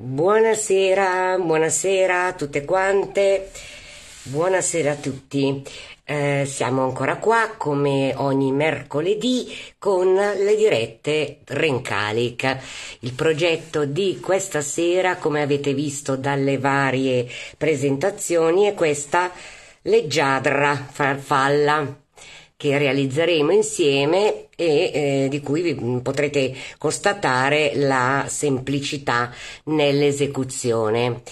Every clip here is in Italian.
Buonasera, buonasera a tutte quante, buonasera a tutti. Eh, siamo ancora qua come ogni mercoledì con le dirette Rencalic. Il progetto di questa sera, come avete visto dalle varie presentazioni, è questa leggiadra farfalla che realizzeremo insieme e eh, di cui mm, potrete constatare la semplicità nell'esecuzione.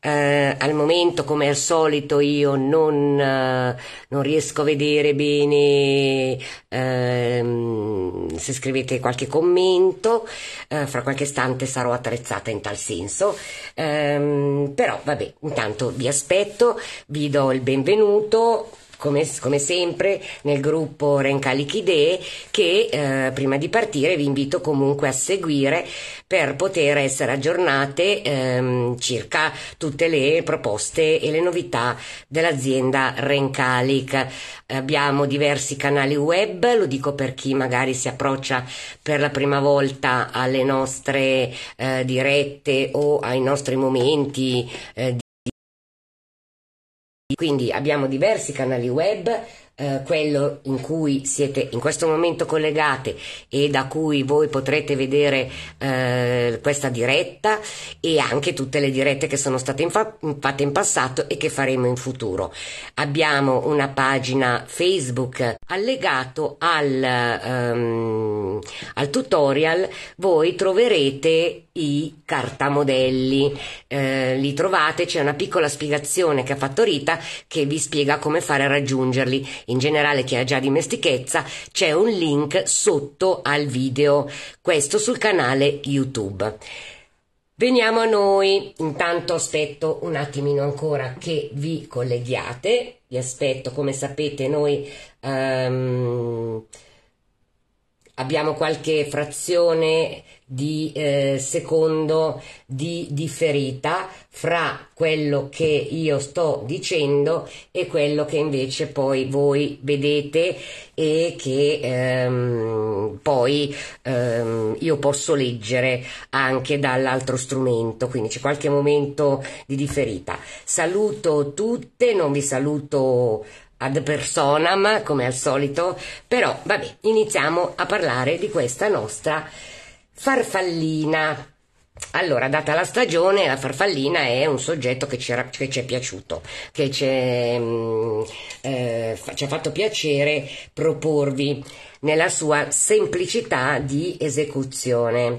Eh, al momento, come al solito, io non, eh, non riesco a vedere bene ehm, se scrivete qualche commento, eh, fra qualche istante sarò attrezzata in tal senso, ehm, però vabbè, intanto vi aspetto, vi do il benvenuto, come, come sempre nel gruppo Rencalichidee che eh, prima di partire vi invito comunque a seguire per poter essere aggiornate ehm, circa tutte le proposte e le novità dell'azienda Renkalik. Abbiamo diversi canali web, lo dico per chi magari si approccia per la prima volta alle nostre eh, dirette o ai nostri momenti eh, quindi abbiamo diversi canali web eh, quello in cui siete in questo momento collegate e da cui voi potrete vedere eh, questa diretta e anche tutte le dirette che sono state infa- fatte in passato e che faremo in futuro. Abbiamo una pagina Facebook allegato al, ehm, al tutorial, voi troverete i cartamodelli, eh, li trovate, c'è una piccola spiegazione che ha fatto Rita che vi spiega come fare a raggiungerli in generale chi ha già dimestichezza, c'è un link sotto al video, questo sul canale YouTube. Veniamo a noi, intanto aspetto un attimino ancora che vi colleghiate, vi aspetto come sapete noi... Um, abbiamo qualche frazione di eh, secondo di differita fra quello che io sto dicendo e quello che invece poi voi vedete e che ehm, poi ehm, io posso leggere anche dall'altro strumento, quindi c'è qualche momento di differita. Saluto tutte, non vi saluto ad personam, come al solito, però vabbè, iniziamo a parlare di questa nostra farfallina. Allora, data la stagione, la farfallina è un soggetto che, che ci è piaciuto, che ci, è, mm, eh, ci ha fatto piacere proporvi nella sua semplicità di esecuzione.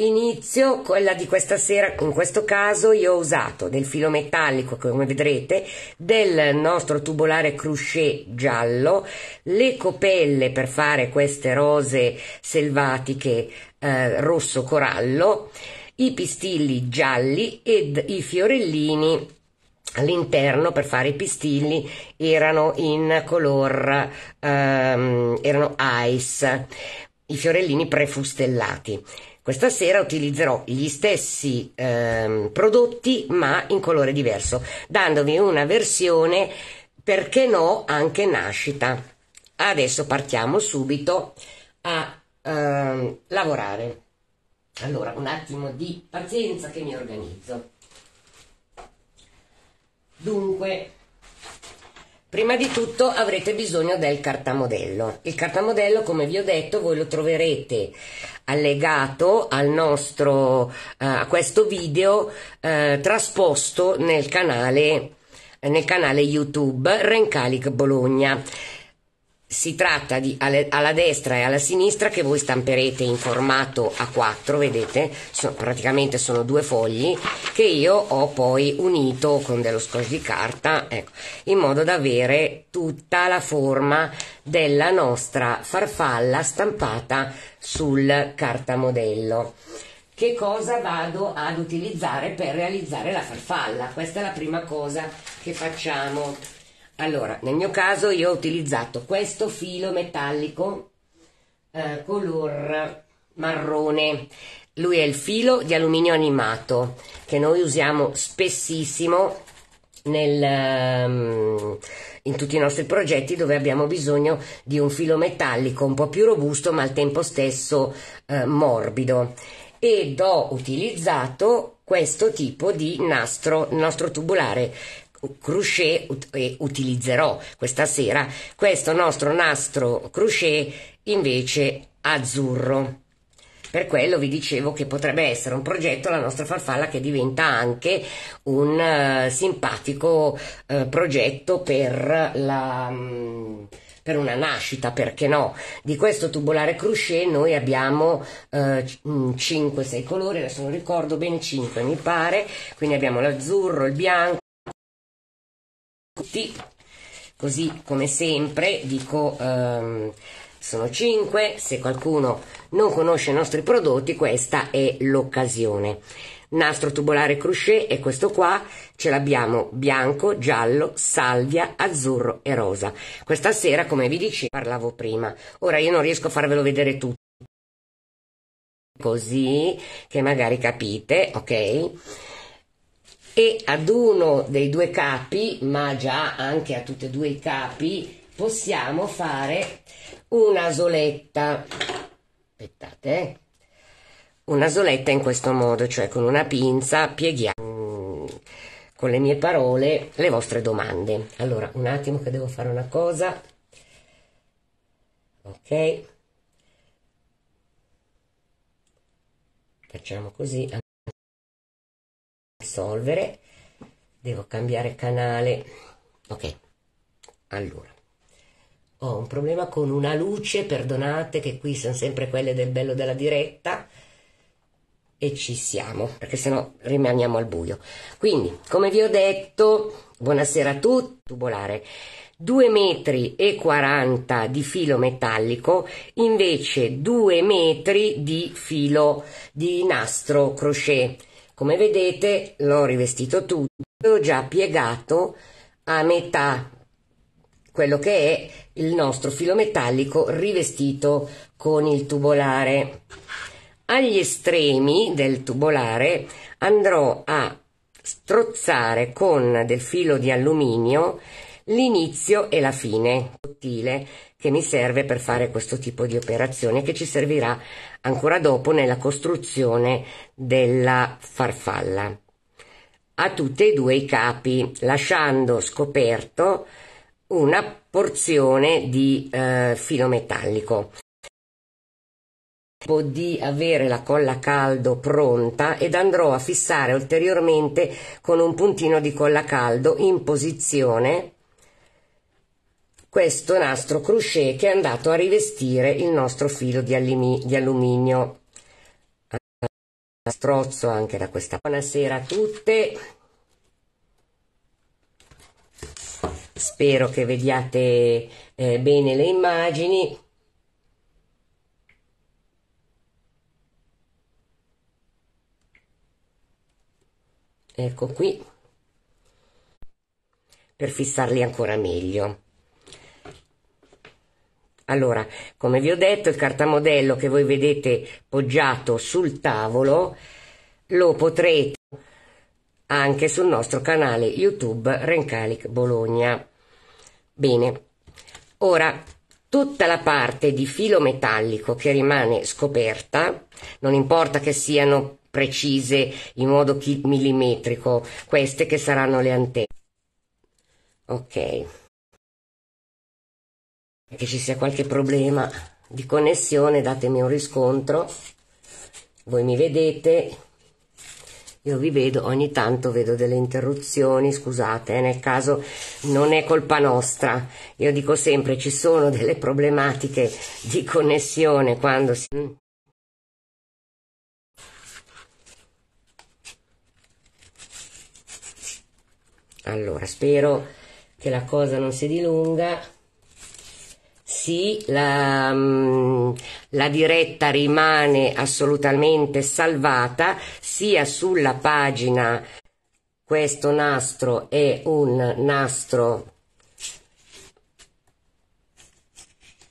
Inizio quella di questa sera, in questo caso io ho usato del filo metallico, come vedrete, del nostro tubolare crochet giallo, le copelle per fare queste rose selvatiche eh, rosso corallo, i pistilli gialli ed i fiorellini all'interno per fare i pistilli erano in color ehm, erano ice i fiorellini prefustellati questa sera utilizzerò gli stessi ehm, prodotti ma in colore diverso, dandovi una versione, perché no, anche nascita. Adesso partiamo subito a ehm, lavorare. Allora, un attimo di pazienza che mi organizzo. Dunque, Prima di tutto avrete bisogno del cartamodello. Il cartamodello, come vi ho detto, voi lo troverete allegato al nostro, eh, a questo video eh, trasposto nel canale, nel canale YouTube Rencalic Bologna si tratta di alla destra e alla sinistra che voi stamperete in formato A4, vedete, so, praticamente sono due fogli che io ho poi unito con dello scotch di carta, ecco, in modo da avere tutta la forma della nostra farfalla stampata sul cartamodello. Che cosa vado ad utilizzare per realizzare la farfalla? Questa è la prima cosa che facciamo allora, nel mio caso io ho utilizzato questo filo metallico eh, color marrone. Lui è il filo di alluminio animato che noi usiamo spessissimo nel, um, in tutti i nostri progetti dove abbiamo bisogno di un filo metallico un po' più robusto ma al tempo stesso eh, morbido ed ho utilizzato questo tipo di nastro, nastro tubulare crochet e utilizzerò questa sera questo nostro nastro crochet invece azzurro. Per quello vi dicevo che potrebbe essere un progetto la nostra farfalla che diventa anche un uh, simpatico uh, progetto per la... Um, per una nascita, perché no? Di questo tubolare crochet noi abbiamo eh, 5-6 mm, colori, adesso non ricordo bene, 5 mi pare, quindi abbiamo l'azzurro, il bianco, tutti. Così come sempre dico ehm, sono 5, se qualcuno non conosce i nostri prodotti questa è l'occasione. Nastro tubolare crochet è questo qua, ce l'abbiamo bianco, giallo, salvia, azzurro e rosa. Questa sera, come vi dicevo, parlavo prima. Ora io non riesco a farvelo vedere tutto così che magari capite, ok? e ad uno dei due capi, ma già anche a tutti e due i capi, possiamo fare una soletta. Aspettate, eh. una soletta in questo modo, cioè con una pinza pieghiamo con le mie parole le vostre domande. Allora, un attimo che devo fare una cosa. Ok. Facciamo così risolvere devo cambiare canale ok allora ho un problema con una luce perdonate che qui sono sempre quelle del bello della diretta e ci siamo perché sennò rimaniamo al buio quindi come vi ho detto buonasera a tutti tubolare 2 metri e 40 di filo metallico invece 2 metri di filo di nastro crochet come vedete l'ho rivestito tutto e ho già piegato a metà quello che è il nostro filo metallico rivestito con il tubolare. Agli estremi del tubolare andrò a strozzare con del filo di alluminio l'inizio e la fine sottile che mi serve per fare questo tipo di operazione che ci servirà ancora dopo nella costruzione della farfalla. A tutti e due i capi, lasciando scoperto una porzione di eh, filo metallico. Dopo di avere la colla a caldo pronta ed andrò a fissare ulteriormente con un puntino di colla a caldo in posizione questo nastro crochet che è andato a rivestire il nostro filo di, di alluminio strozzo anche da questa buonasera a tutte spero che vediate eh, bene le immagini ecco qui per fissarli ancora meglio allora, come vi ho detto, il cartamodello che voi vedete poggiato sul tavolo lo potrete anche sul nostro canale YouTube Rencalic Bologna. Bene, ora tutta la parte di filo metallico che rimane scoperta, non importa che siano precise in modo millimetrico queste che saranno le antenne. Ok che ci sia qualche problema di connessione datemi un riscontro voi mi vedete io vi vedo ogni tanto vedo delle interruzioni scusate eh, nel caso non è colpa nostra io dico sempre ci sono delle problematiche di connessione quando si allora spero che la cosa non si dilunga sì, la, mm, la, diretta rimane assolutamente salvata sia sulla pagina. Questo nastro è un nastro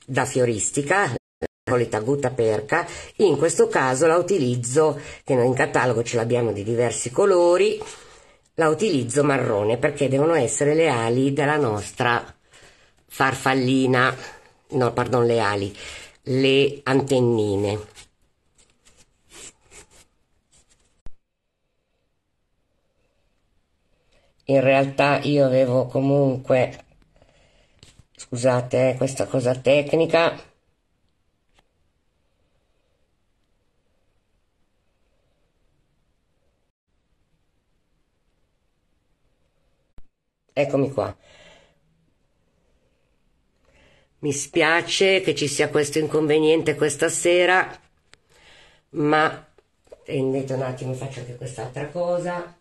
da fioristica, solita gutta perca, in questo caso la utilizzo, che noi in catalogo ce l'abbiamo di diversi colori, la utilizzo marrone perché devono essere le ali della nostra farfallina no, pardon, le ali, le antennine. In realtà io avevo comunque, scusate eh, questa cosa tecnica, eccomi qua mi spiace che ci sia questo inconveniente questa sera, ma prendete un attimo, faccio anche quest'altra cosa.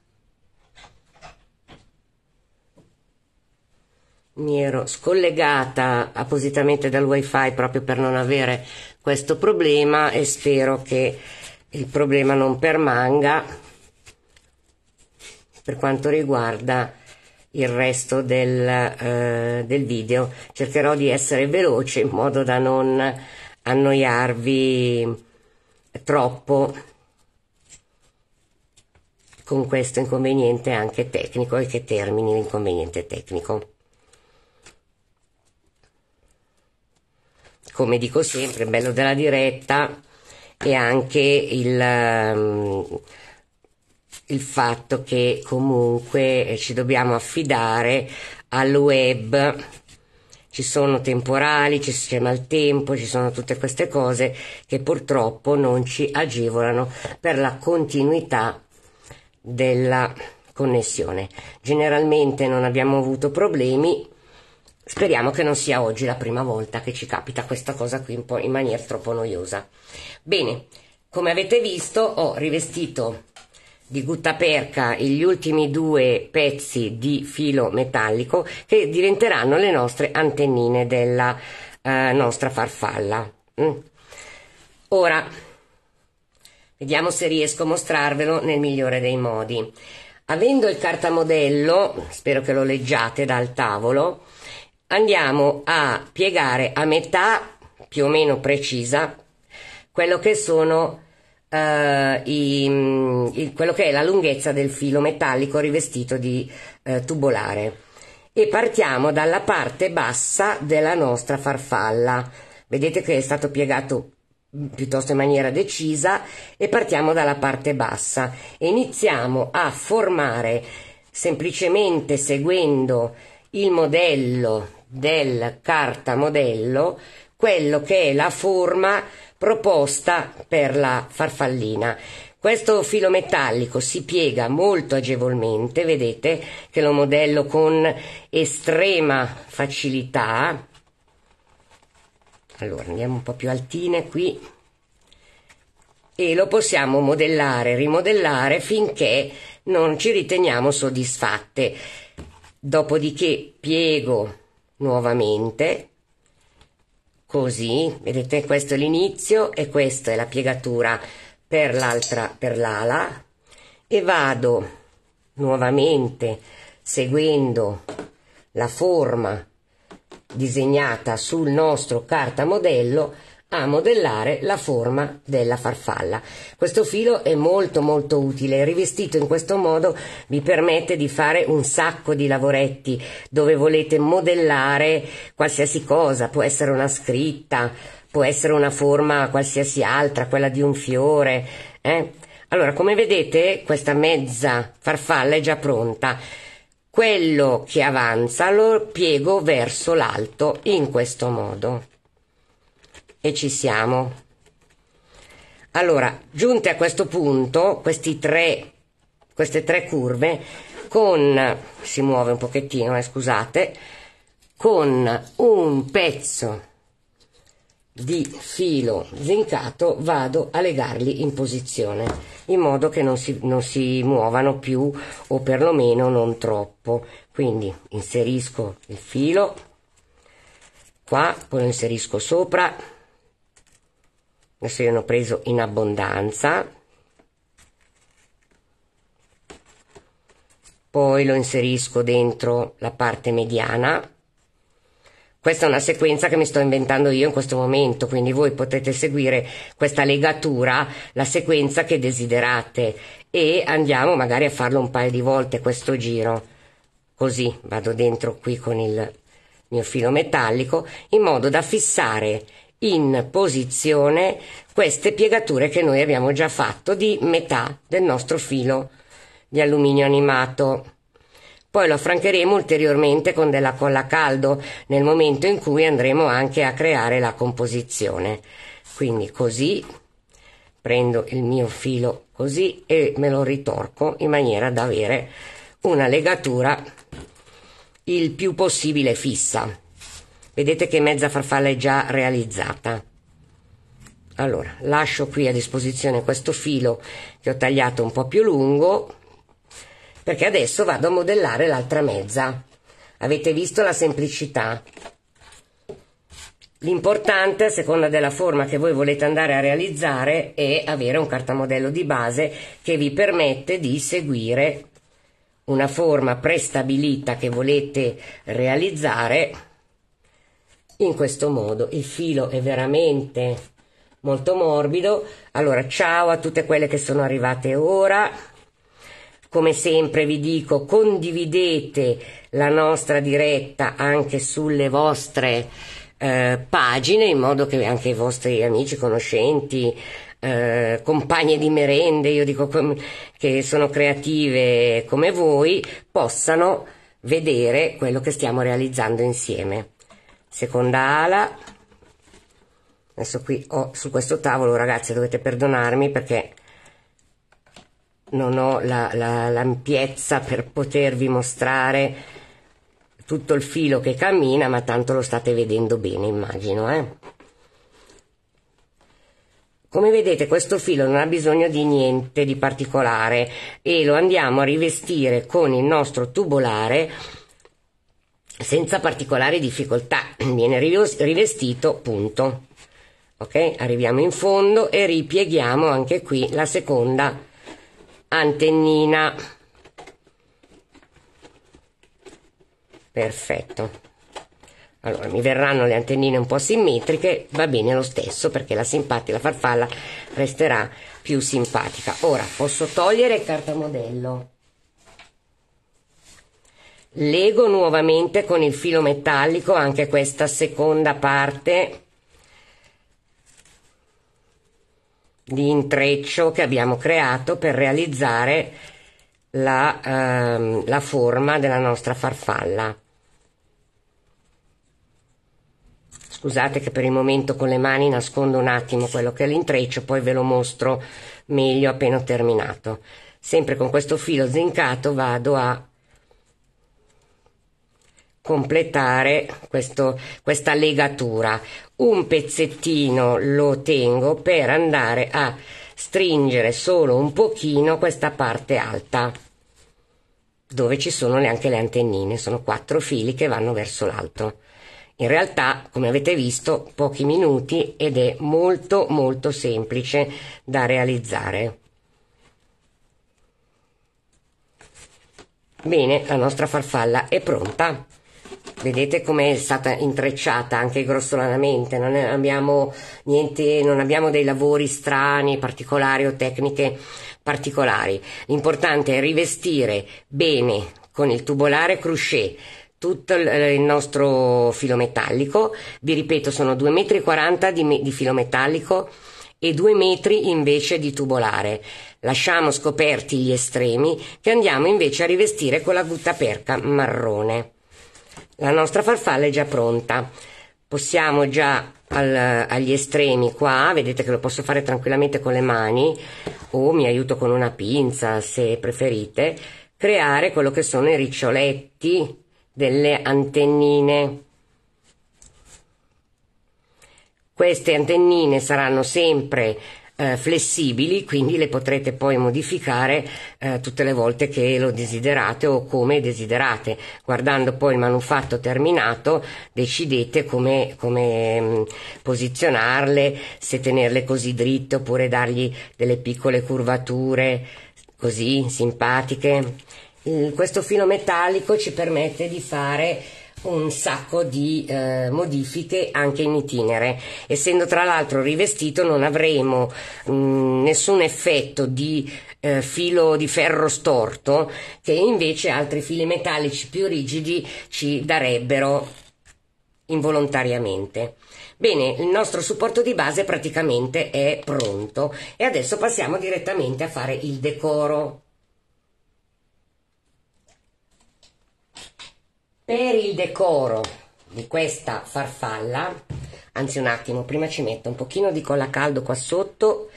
mi ero scollegata appositamente dal wifi proprio per non avere questo problema e spero che il problema non permanga per quanto riguarda il resto del, eh, del video. Cercherò di essere veloce in modo da non annoiarvi troppo con questo inconveniente anche tecnico e che termini l'inconveniente tecnico. Come dico sempre, il bello della diretta e anche il ehm, il fatto che comunque eh, ci dobbiamo affidare al web ci sono temporali, ci c'è maltempo, ci sono tutte queste cose che purtroppo non ci agevolano per la continuità della connessione. Generalmente non abbiamo avuto problemi, speriamo che non sia oggi la prima volta che ci capita questa cosa qui in, maniera troppo noiosa. Bene, come avete visto ho rivestito di Guttaperca gli ultimi due pezzi di filo metallico che diventeranno le nostre antennine della eh, nostra farfalla. Mm. Ora, vediamo se riesco a mostrarvelo nel migliore dei modi. Avendo il cartamodello, spero che lo leggiate dal tavolo, andiamo a piegare a metà più o meno precisa quello che sono eh, i, mm, i, quello che è la lunghezza del filo metallico rivestito di eh, tubolare e partiamo dalla parte bassa della nostra farfalla. Vedete che è stato piegato piuttosto in maniera decisa e partiamo dalla parte bassa e iniziamo a formare semplicemente seguendo il modello del carta modello quello che è la forma proposta per la farfallina. Questo filo metallico si piega molto agevolmente, vedete che lo modello con estrema facilità. Allora andiamo un po' più altine qui e lo possiamo modellare, rimodellare finché non ci riteniamo soddisfatte. Dopodiché piego nuovamente così, vedete questo è l'inizio e questa è la piegatura per l'altra, per l'ala e vado nuovamente seguendo la forma disegnata sul nostro carta modello a modellare la forma della farfalla. Questo filo è molto molto utile, rivestito in questo modo vi permette di fare un sacco di lavoretti dove volete modellare qualsiasi cosa, può essere una scritta, può essere una forma qualsiasi altra, quella di un fiore. Eh? Allora, come vedete, questa mezza farfalla è già pronta. Quello che avanza lo piego verso l'alto in questo modo e ci siamo. Allora, giunte a questo punto, tre, queste tre curve, con, si muove un pochettino, eh, scusate, con un pezzo di filo zincato vado a legarli in posizione, in modo che non si, non si muovano più o perlomeno non troppo. Quindi inserisco il filo, qua, poi lo inserisco sopra, adesso io ne ho preso in abbondanza poi lo inserisco dentro la parte mediana questa è una sequenza che mi sto inventando io in questo momento, quindi voi potete seguire questa legatura, la sequenza che desiderate e andiamo magari a farlo un paio di volte questo giro. Così vado dentro qui con il mio filo metallico in modo da fissare in posizione queste piegature che noi abbiamo già fatto di metà del nostro filo di alluminio animato. Poi lo affrancheremo ulteriormente con della colla a caldo nel momento in cui andremo anche a creare la composizione. Quindi così prendo il mio filo così e me lo ritorco in maniera da avere una legatura il più possibile fissa vedete che mezza farfalla è già realizzata allora lascio qui a disposizione questo filo che ho tagliato un po' più lungo perché adesso vado a modellare l'altra mezza avete visto la semplicità L'importante, a seconda della forma che voi volete andare a realizzare, è avere un cartamodello di base che vi permette di seguire una forma prestabilita che volete realizzare in questo modo il filo è veramente molto morbido allora ciao a tutte quelle che sono arrivate ora come sempre vi dico condividete la nostra diretta anche sulle vostre eh, pagine in modo che anche i vostri amici conoscenti eh, compagne di merende io dico com- che sono creative come voi possano vedere quello che stiamo realizzando insieme seconda ala adesso qui ho su questo tavolo ragazzi dovete perdonarmi perché non ho la, la, l'ampiezza per potervi mostrare tutto il filo che cammina ma tanto lo state vedendo bene immagino eh? come vedete questo filo non ha bisogno di niente di particolare e lo andiamo a rivestire con il nostro tubolare senza particolari difficoltà, viene rivestito, punto. Ok? Arriviamo in fondo e ripieghiamo anche qui la seconda antennina. Perfetto. Allora, mi verranno le antennine un po' simmetriche, va bene lo stesso perché la simpatica, farfalla resterà più simpatica. Ora posso togliere carta modello. Lego nuovamente con il filo metallico anche questa seconda parte di intreccio che abbiamo creato per realizzare la, ehm, la forma della nostra farfalla. Scusate che per il momento con le mani nascondo un attimo quello che è l'intreccio, poi ve lo mostro meglio appena ho terminato. Sempre con questo filo zincato vado a completare questo, questa legatura. Un pezzettino lo tengo per andare a stringere solo un pochino questa parte alta dove ci sono neanche le antennine, sono quattro fili che vanno verso l'alto. In realtà, come avete visto, pochi minuti ed è molto molto semplice da realizzare. Bene, la nostra farfalla è pronta. Vedete come è stata intrecciata anche grossolanamente, non abbiamo, niente, non abbiamo dei lavori strani, particolari o tecniche particolari. L'importante è rivestire bene con il tubolare crochet tutto il eh, nostro filo metallico, vi ripeto sono 2,40 m di, di filo metallico e 2 metri invece di tubolare. Lasciamo scoperti gli estremi che andiamo invece a rivestire con la gutta perca marrone. La nostra farfalla è già pronta. Possiamo già al, agli estremi qua, vedete che lo posso fare tranquillamente con le mani o mi aiuto con una pinza se preferite, creare quello che sono i riccioletti delle antennine. Queste antennine saranno sempre eh, flessibili, quindi le potrete poi modificare eh, tutte le volte che lo desiderate o come desiderate. Guardando poi il manufatto terminato decidete come, come mh, mm, posizionarle, se tenerle così dritte oppure dargli delle piccole curvature così simpatiche. Mm, questo filo metallico ci permette di fare un sacco di eh, modifiche anche in itinere. Essendo tra l'altro rivestito non avremo mh, mm, nessun effetto di eh, filo di ferro storto che invece altri fili metallici più rigidi ci darebbero involontariamente. Bene, il nostro supporto di base praticamente è pronto e adesso passiamo direttamente a fare il decoro. Per il decoro di questa farfalla, anzi un attimo, prima ci metto un pochino di colla caldo qua sotto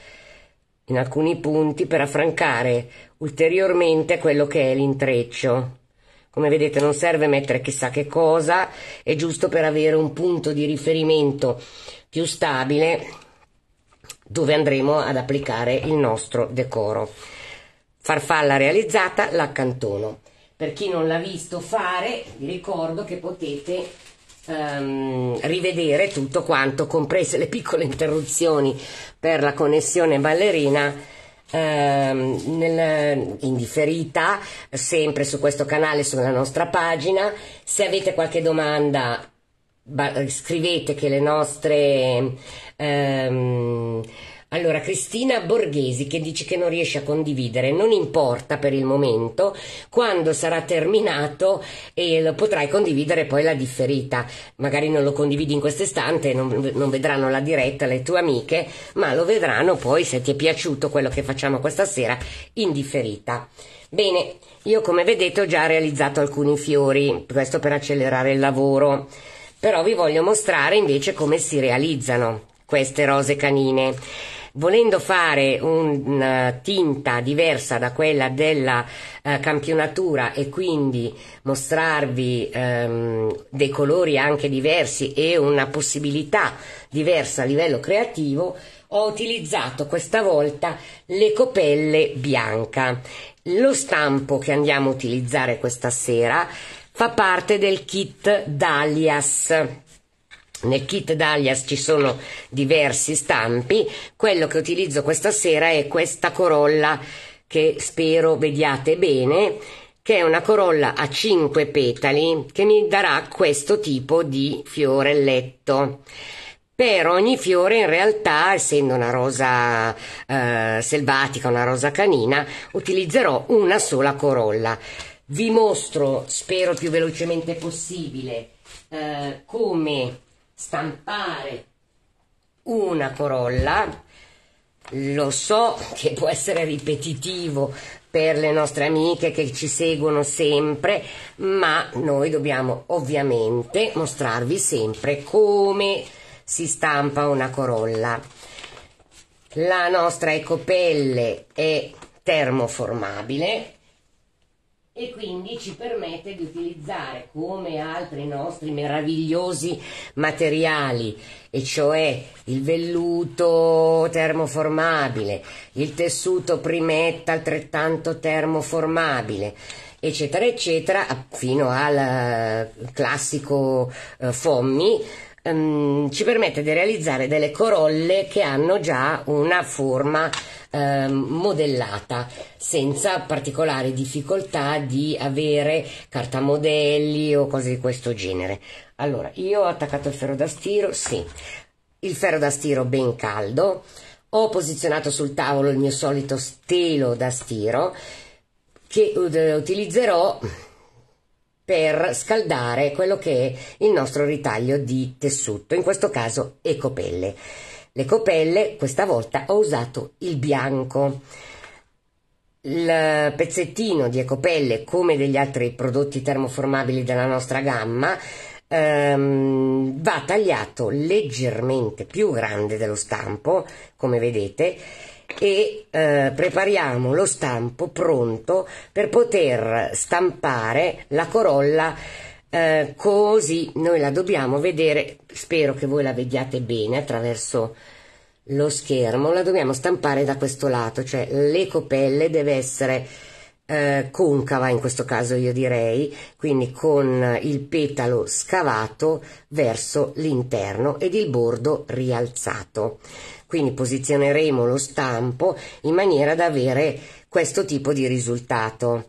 in alcuni punti per affrancare ulteriormente quello che è l'intreccio. Come vedete non serve mettere chissà che cosa, è giusto per avere un punto di riferimento più stabile dove andremo ad applicare il nostro decoro. Farfalla realizzata, l'accantono per chi non l'ha visto fare, vi ricordo che potete um, rivedere tutto quanto, comprese le piccole interruzioni per la connessione ballerina. Um, nel, in differita sempre su questo canale sulla nostra pagina se avete qualche domanda ba- scrivete che le nostre um, allora, Cristina Borghesi che dice che non riesce a condividere, non importa per il momento, quando sarà terminato e lo potrai condividere poi la differita. Magari non lo condividi in questo istante, non, non vedranno la diretta le tue amiche, ma lo vedranno poi se ti è piaciuto quello che facciamo questa sera in differita. Bene, io come vedete ho già realizzato alcuni fiori, questo per accelerare il lavoro, però vi voglio mostrare invece come si realizzano queste rose canine volendo fare una tinta diversa da quella della eh, campionatura e quindi mostrarvi ehm, dei colori anche diversi e una possibilità diversa a livello creativo, ho utilizzato questa volta le copelle bianca. Lo stampo che andiamo a utilizzare questa sera fa parte del kit Dalias nel kit d'alias ci sono diversi stampi, quello che utilizzo questa sera è questa corolla che spero vediate bene, che è una corolla a 5 petali che mi darà questo tipo di fiorelletto. Per ogni fiore in realtà, essendo una rosa eh, selvatica, una rosa canina, utilizzerò una sola corolla. Vi mostro, spero più velocemente possibile, eh, come stampare una corolla, lo so che può essere ripetitivo per le nostre amiche che ci seguono sempre, ma noi dobbiamo ovviamente mostrarvi sempre come si stampa una corolla. La nostra ecopelle è termoformabile, e quindi ci permette di utilizzare come altri nostri meravigliosi materiali, e cioè il velluto termoformabile, il tessuto primetta altrettanto termoformabile eccetera eccetera fino al eh, classico eh, Fommi ehm, ci permette di realizzare delle corolle che hanno già una forma ehm, modellata senza particolari difficoltà di avere cartamodelli o cose di questo genere. Allora, io ho attaccato il ferro da stiro, sì, il ferro da stiro ben caldo, ho posizionato sul tavolo il mio solito stelo da stiro che eh, utilizzerò per scaldare quello che è il nostro ritaglio di tessuto, in questo caso ecopelle. Le copelle questa volta ho usato il bianco. Il pezzettino di ecopelle, come degli altri prodotti termoformabili della nostra gamma, ehm, va tagliato leggermente più grande dello stampo, come vedete, e eh, prepariamo lo stampo pronto per poter stampare la corolla eh, così noi la dobbiamo vedere spero che voi la vediate bene attraverso lo schermo la dobbiamo stampare da questo lato cioè le copelle deve essere eh, concava in questo caso io direi quindi con il petalo scavato verso l'interno ed il bordo rialzato quindi posizioneremo lo stampo in maniera da avere questo tipo di risultato.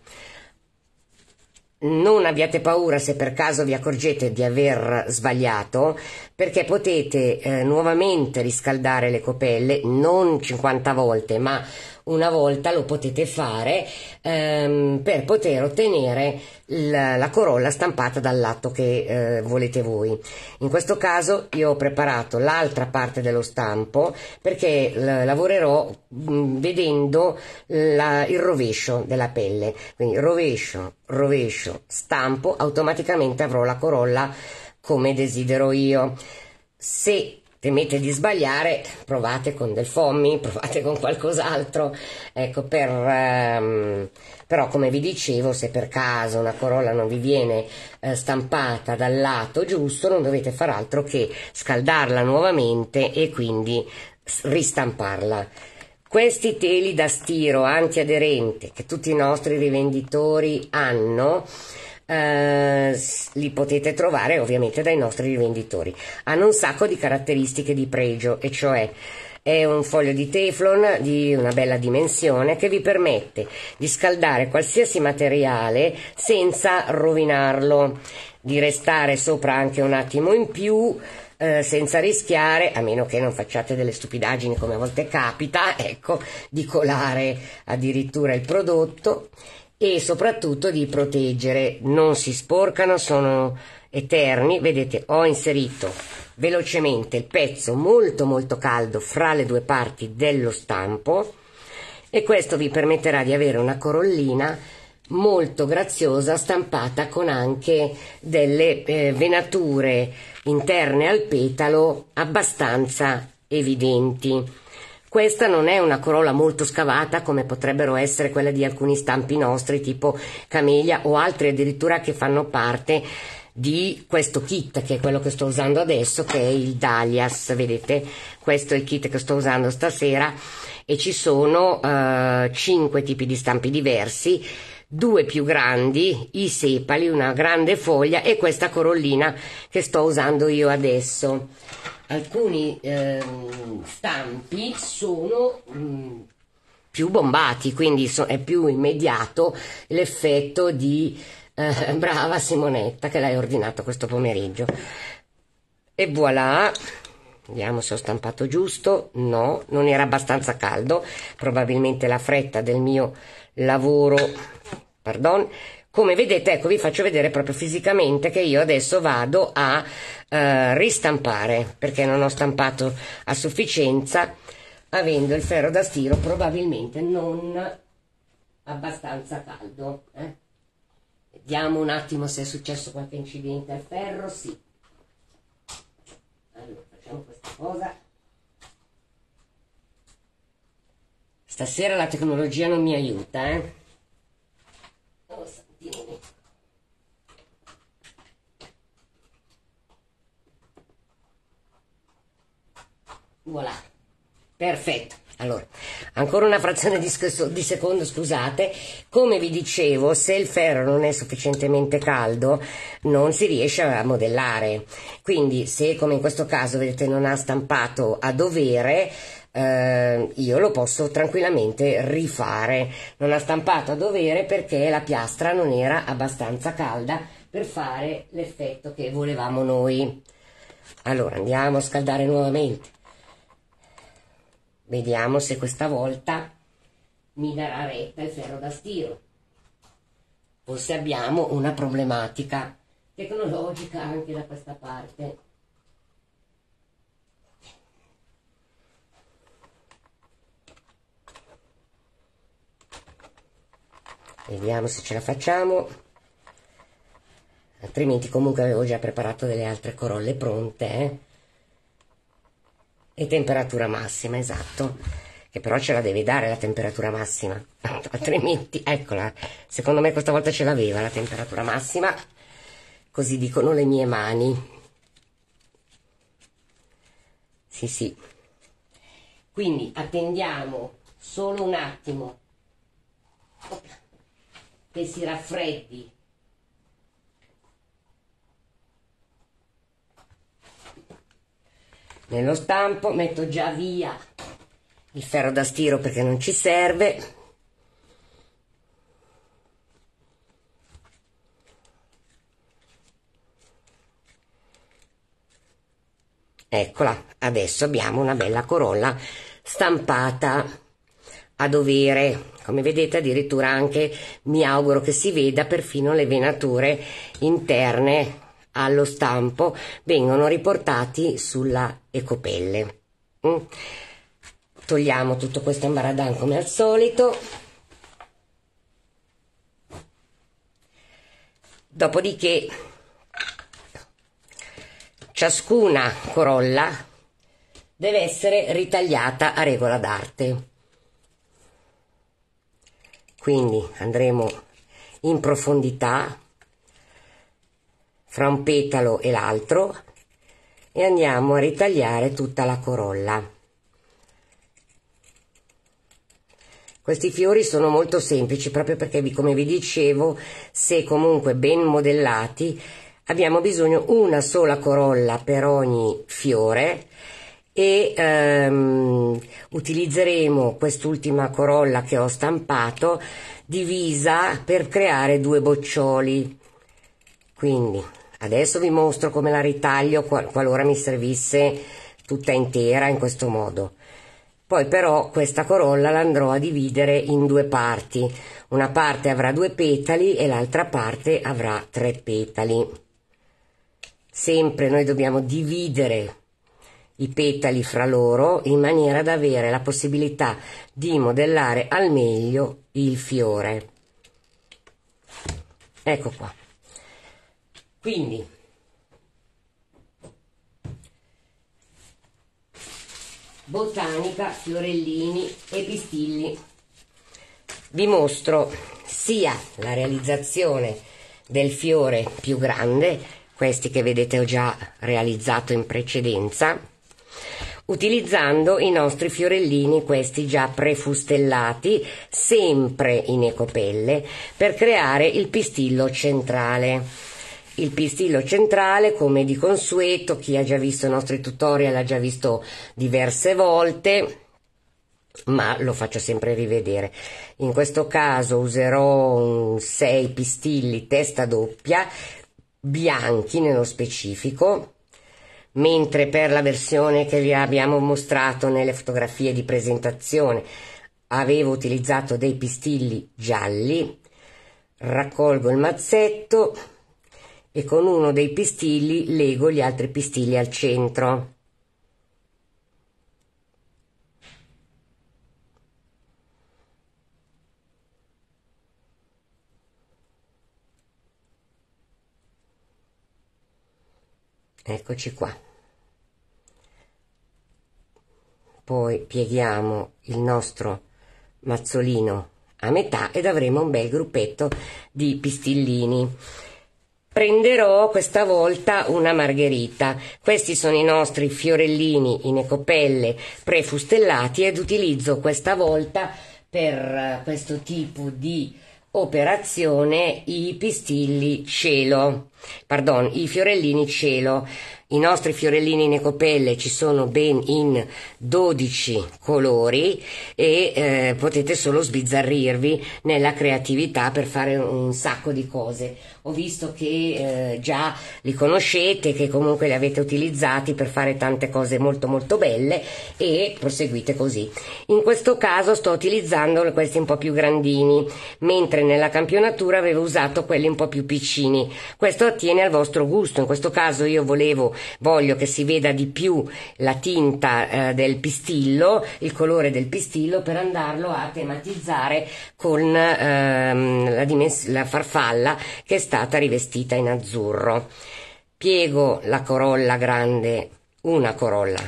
Non abbiate paura se per caso vi accorgete di aver sbagliato, perché potete eh, nuovamente riscaldare le copelle non 50 volte, ma una volta lo potete fare ehm, per poter ottenere la, la, corolla stampata dal lato che eh, volete voi. In questo caso io ho preparato l'altra parte dello stampo perché lavorerò mh, mm, vedendo la, il rovescio della pelle, quindi rovescio, rovescio, stampo, automaticamente avrò la corolla come desidero io. Se temete di sbagliare, provate con del fommi, provate con qualcos'altro. Ecco, per, ehm, però come vi dicevo, se per caso una corolla non vi viene eh, stampata dal lato giusto, non dovete far altro che scaldarla nuovamente e quindi ristamparla. Questi teli da stiro antiaderente che tutti i nostri rivenditori hanno eh, li potete trovare ovviamente dai nostri rivenditori. Hanno un sacco di caratteristiche di pregio, e cioè è un foglio di teflon di una bella dimensione che vi permette di scaldare qualsiasi materiale senza rovinarlo, di restare sopra anche un attimo in più eh, senza rischiare, a meno che non facciate delle stupidaggini come a volte capita, ecco, di colare addirittura il prodotto e soprattutto di proteggere. Non si sporcano, sono eterni. Vedete, ho inserito velocemente il pezzo molto molto caldo fra le due parti dello stampo e questo vi permetterà di avere una corollina molto graziosa stampata con anche delle eh, venature interne al petalo abbastanza evidenti. Questa non è una corolla molto scavata come potrebbero essere quelle di alcuni stampi nostri tipo Camelia o altri addirittura che fanno parte di questo kit che è quello che sto usando adesso che è il Dalias vedete questo è il kit che sto usando stasera e ci sono eh, 5 tipi di stampi diversi due più grandi, i sepali, una grande foglia e questa corollina che sto usando io adesso alcuni eh, stampi sono mh, mm, più bombati, quindi so, è più immediato l'effetto di eh, brava Simonetta che l'hai ordinato questo pomeriggio. E voilà, vediamo se ho stampato giusto, no, non era abbastanza caldo, probabilmente la fretta del mio lavoro, pardon, come vedete, ecco, vi faccio vedere proprio fisicamente che io adesso vado a eh, ristampare, perché non ho stampato a sufficienza, avendo il ferro da stiro probabilmente non abbastanza caldo. Eh? Vediamo un attimo se è successo qualche incidente al ferro, sì. Allora, facciamo questa cosa. Stasera la tecnologia non mi aiuta, eh? Voilà. Perfetto. Allora, ancora una frazione di, di, secondo, scusate. Come vi dicevo, se il ferro non è sufficientemente caldo, non si riesce a modellare. Quindi, se come in questo caso, vedete, non ha stampato a dovere, eh, io lo posso tranquillamente rifare. Non ha stampato a dovere perché la piastra non era abbastanza calda per fare l'effetto che volevamo noi. Allora, andiamo a scaldare nuovamente. Vediamo se questa volta mi darà retta il ferro da stiro. Forse abbiamo una problematica tecnologica anche da questa parte. Vediamo se ce la facciamo. Altrimenti comunque avevo già preparato delle altre corolle pronte. Eh? E temperatura massima, esatto. Che però ce la devi dare la temperatura massima, altrimenti, eccola, secondo me questa volta ce l'aveva la temperatura massima, così dicono le mie mani. Sì, sì. Quindi attendiamo solo un attimo che si raffreddi nello stampo, metto già via il ferro da stiro perché non ci serve. Eccola, adesso abbiamo una bella corolla stampata a dovere. Come vedete addirittura anche mi auguro che si veda perfino le venature interne allo stampo vengono riportati sulla ecopelle. Mm. Togliamo tutto questo ambaradan come al solito. Dopodiché ciascuna corolla deve essere ritagliata a regola d'arte. Quindi andremo in profondità fra un petalo e l'altro e andiamo a ritagliare tutta la corolla. Questi fiori sono molto semplici proprio perché, come vi dicevo, se comunque ben modellati, abbiamo bisogno di una sola corolla per ogni fiore e ehm, utilizzeremo quest'ultima corolla che ho stampato divisa per creare due boccioli. Quindi Adesso vi mostro come la ritaglio qual- qualora mi servisse tutta intera in questo modo. Poi però questa corolla l'andrò a dividere in due parti. Una parte avrà due petali e l'altra parte avrà tre petali. Sempre noi dobbiamo dividere i petali fra loro in maniera da avere la possibilità di modellare al meglio il fiore. Ecco qua. Quindi, botanica, fiorellini e pistilli. Vi mostro sia la realizzazione del fiore più grande, questi che vedete ho già realizzato in precedenza, utilizzando i nostri fiorellini, questi già prefustellati, sempre in ecopelle, per creare il pistillo centrale il pistillo centrale come di consueto, chi ha già visto i nostri tutorial ha già visto diverse volte ma lo faccio sempre rivedere. In questo caso userò 6 pistilli testa doppia, bianchi nello specifico, mentre per la versione che vi abbiamo mostrato nelle fotografie di presentazione avevo utilizzato dei pistilli gialli. Raccolgo il mazzetto, e con uno dei pistilli lego gli altri pistilli al centro. Eccoci qua. Poi pieghiamo il nostro mazzolino a metà ed avremo un bel gruppetto di pistillini. Prenderò questa volta una margherita. Questi sono i nostri fiorellini in ecopelle prefustellati ed utilizzo questa volta per eh, questo tipo di operazione i pistilli cielo pardon, i fiorellini cielo. I nostri fiorellini necopelle ci sono ben in 12 colori e eh, potete solo sbizzarrirvi nella creatività per fare un sacco di cose. Ho visto che eh, già li conoscete, che comunque li avete utilizzati per fare tante cose molto molto belle e proseguite così. In questo caso sto utilizzando questi un po' più grandini, mentre nella campionatura avevo usato quelli un po' più piccini. Questo attiene al vostro gusto. In questo caso io volevo, voglio che si veda di più la tinta eh, del pistillo, il colore del pistillo, per andarlo a tematizzare con ehm, la, dimens- la farfalla che è stata rivestita in azzurro. Piego la corolla grande, una corolla,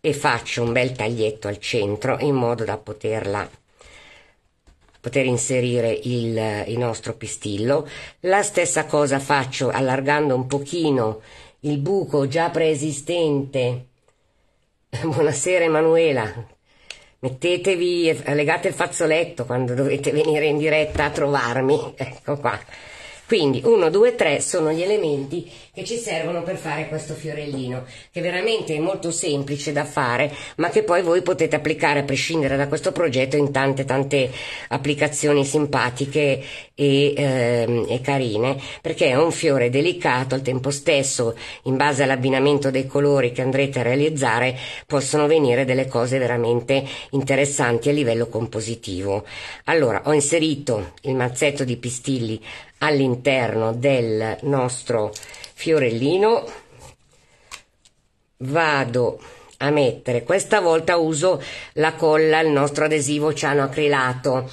e faccio un bel taglietto al centro in modo da poterla poter inserire il, il nostro pistillo. La stessa cosa faccio allargando un pochino il buco già preesistente. Buonasera Emanuela, mettetevi, legate il fazzoletto quando dovete venire in diretta a trovarmi, ecco qua. Quindi 1, 2, 3 sono gli elementi che ci servono per fare questo fiorellino, che veramente è molto semplice da fare, ma che poi voi potete applicare a prescindere da questo progetto in tante tante applicazioni simpatiche e, ehm, e carine, perché è un fiore delicato al tempo stesso, in base all'abbinamento dei colori che andrete a realizzare, possono venire delle cose veramente interessanti a livello compositivo. Allora, ho inserito il mazzetto di pistilli all'interno del nostro fiorellino vado a mettere questa volta uso la colla il nostro adesivo ciano acrilato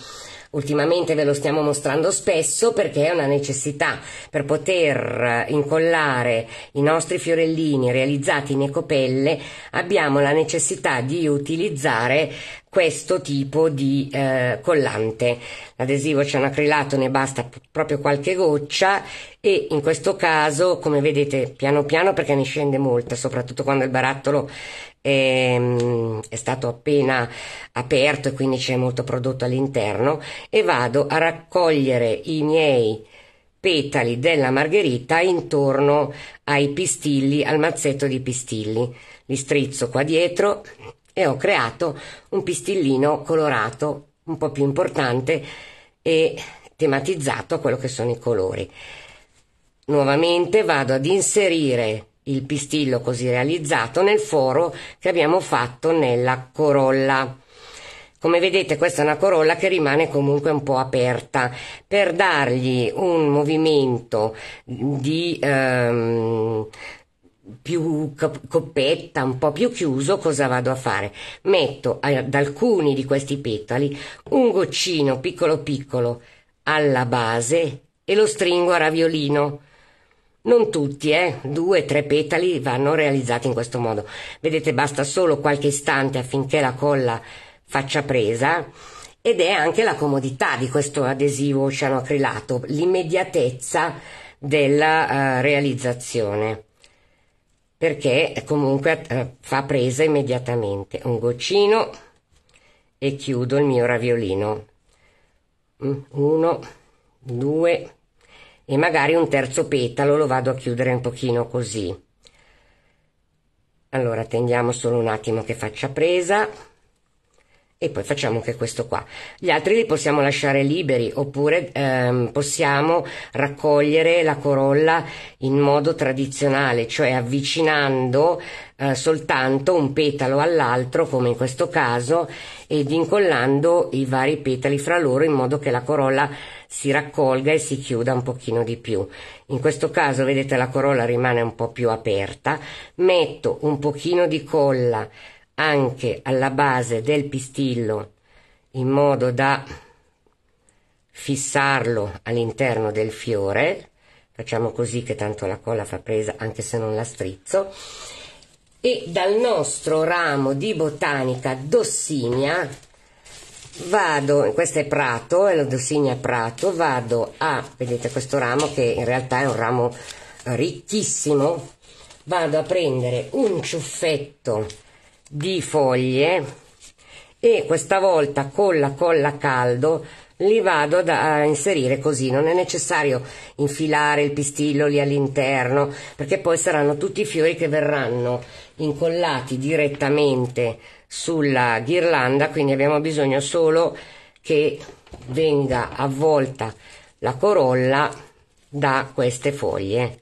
Ultimamente ve lo stiamo mostrando spesso perché è una necessità per poter eh, incollare i nostri fiorellini realizzati in ecopelle abbiamo la necessità di utilizzare questo tipo di eh, collante. L'adesivo c'è un acrilato, ne basta proprio qualche goccia e in questo caso, come vedete, piano piano perché ne scende molta, soprattutto quando il barattolo ehm, è stato appena aperto e quindi c'è molto prodotto all'interno e vado a raccogliere i miei petali della margherita intorno ai pistilli, al mazzetto di pistilli. Li strizzo qua dietro e ho creato un pistillino colorato un po' più importante e tematizzato a quello che sono i colori. Nuovamente vado ad inserire il pistillo così realizzato nel foro che abbiamo fatto nella corolla. Come vedete questa è una corolla che rimane comunque un po' aperta per dargli un movimento di ehm, più coppetta, un po' più chiuso, cosa vado a fare? Metto ad alcuni di questi petali un goccino piccolo piccolo alla base e lo stringo a raviolino non tutti, eh? Due, tre petali vanno realizzati in questo modo. Vedete, basta solo qualche istante affinché la colla faccia presa ed è anche la comodità di questo adesivo oceanoacrilato, l'immediatezza della uh, realizzazione perché comunque uh, fa presa immediatamente un goccino e chiudo il mio raviolino mm, Uno, due, tre e magari un terzo petalo lo vado a chiudere un pochino così. Allora tendiamo solo un attimo che faccia presa e poi facciamo anche questo qua. Gli altri li possiamo lasciare liberi oppure ehm, possiamo raccogliere la corolla in modo tradizionale, cioè avvicinando eh, soltanto un petalo all'altro, come in questo caso, ed incollando i vari petali fra loro in modo che la corolla si raccolga e si chiuda un pochino di più. In questo caso vedete la corolla rimane un po' più aperta, metto un pochino di colla anche alla base del pistillo in modo da fissarlo all'interno del fiore, facciamo così che tanto la colla fa presa anche se non la strizzo, e dal nostro ramo di botanica dossinia, vado, questo è Prato, è l'Odossigna Prato, vado a, vedete questo ramo che in realtà è un ramo ricchissimo, vado a prendere un ciuffetto di foglie e questa volta con la colla a caldo li vado da, a inserire così, non è necessario infilare il pistillo lì all'interno perché poi saranno tutti i fiori che verranno incollati direttamente sulla ghirlanda, quindi abbiamo bisogno solo che venga avvolta la corolla da queste foglie.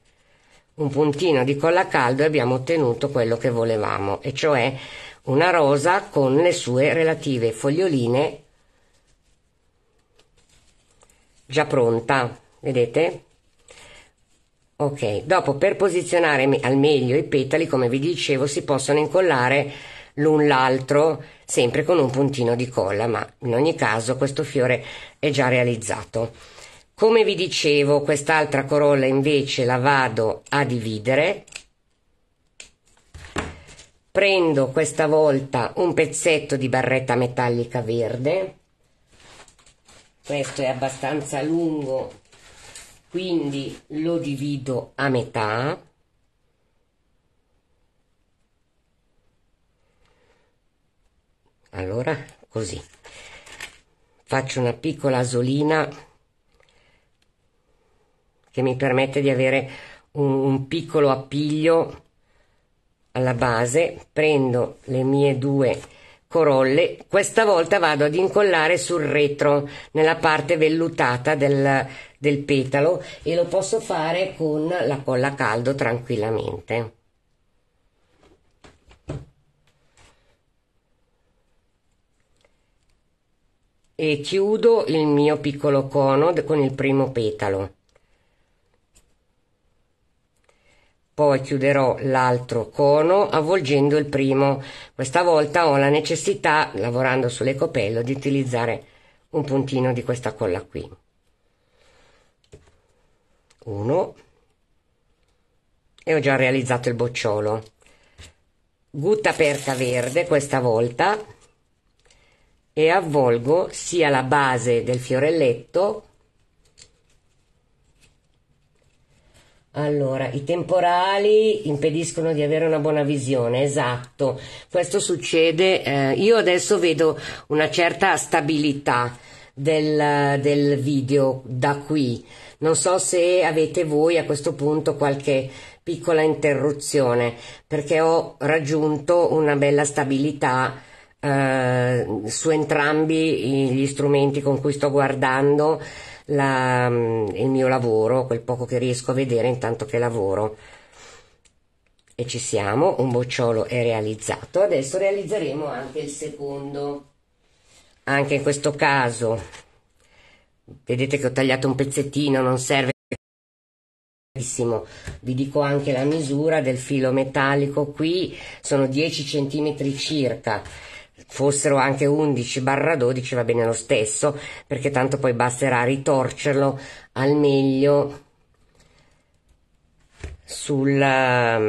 Un puntino di colla caldo e abbiamo ottenuto quello che volevamo, e cioè una rosa con le sue relative foglioline già pronta, vedete? Ok, dopo per posizionare al meglio i petali, come vi dicevo, si possono incollare l'un l'altro, sempre con un puntino di colla, ma in ogni caso questo fiore è già realizzato. Come vi dicevo, quest'altra corolla invece la vado a dividere. Prendo questa volta un pezzetto di barretta metallica verde. Questo è abbastanza lungo, quindi lo divido a metà. allora così faccio una piccola asolina che mi permette di avere un, un piccolo appiglio alla base prendo le mie due corolle questa volta vado ad incollare sul retro nella parte vellutata del, del petalo e lo posso fare con la colla a caldo tranquillamente e chiudo il mio piccolo cono con il primo petalo poi chiuderò l'altro cono avvolgendo il primo questa volta ho la necessità lavorando sulle copello di utilizzare un puntino di questa colla qui 1 e ho già realizzato il bocciolo gutta perca verde questa volta e avvolgo sia la base del fiorelletto Allora, i temporali impediscono di avere una buona visione, esatto. Questo succede, eh, io adesso vedo una certa stabilità del, del, video da qui. Non so se avete voi a questo punto qualche piccola interruzione, perché ho raggiunto una bella stabilità eh, su entrambi gli strumenti con cui sto guardando la, mm, il mio lavoro, quel poco che riesco a vedere intanto che lavoro. E ci siamo, un bocciolo è realizzato, adesso realizzeremo anche il secondo. Anche in questo caso, vedete che ho tagliato un pezzettino, non serve vi dico anche la misura del filo metallico qui sono 10 cm circa fossero anche 11-12 va bene lo stesso, perché tanto poi basterà ritorcerlo al meglio ehm, sulla,